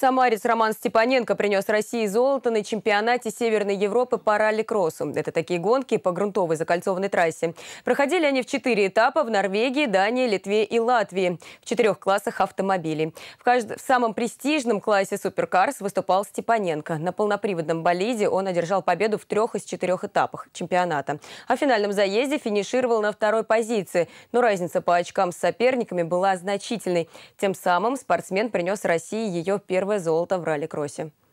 Самарец Роман Степаненко принес России золото на чемпионате Северной Европы по ралли-кроссу. Это такие гонки по грунтовой закольцованной трассе. Проходили они в четыре этапа в Норвегии, Дании, Литве и Латвии в четырех классах автомобилей. В, кажд... в самом престижном классе суперкарс выступал Степаненко. На полноприводном болиде он одержал победу в трех из четырех этапах чемпионата. А в финальном заезде финишировал на второй позиции. Но разница по очкам с соперниками была значительной. Тем самым спортсмен принес России ее первую первое золото в ралли-кроссе.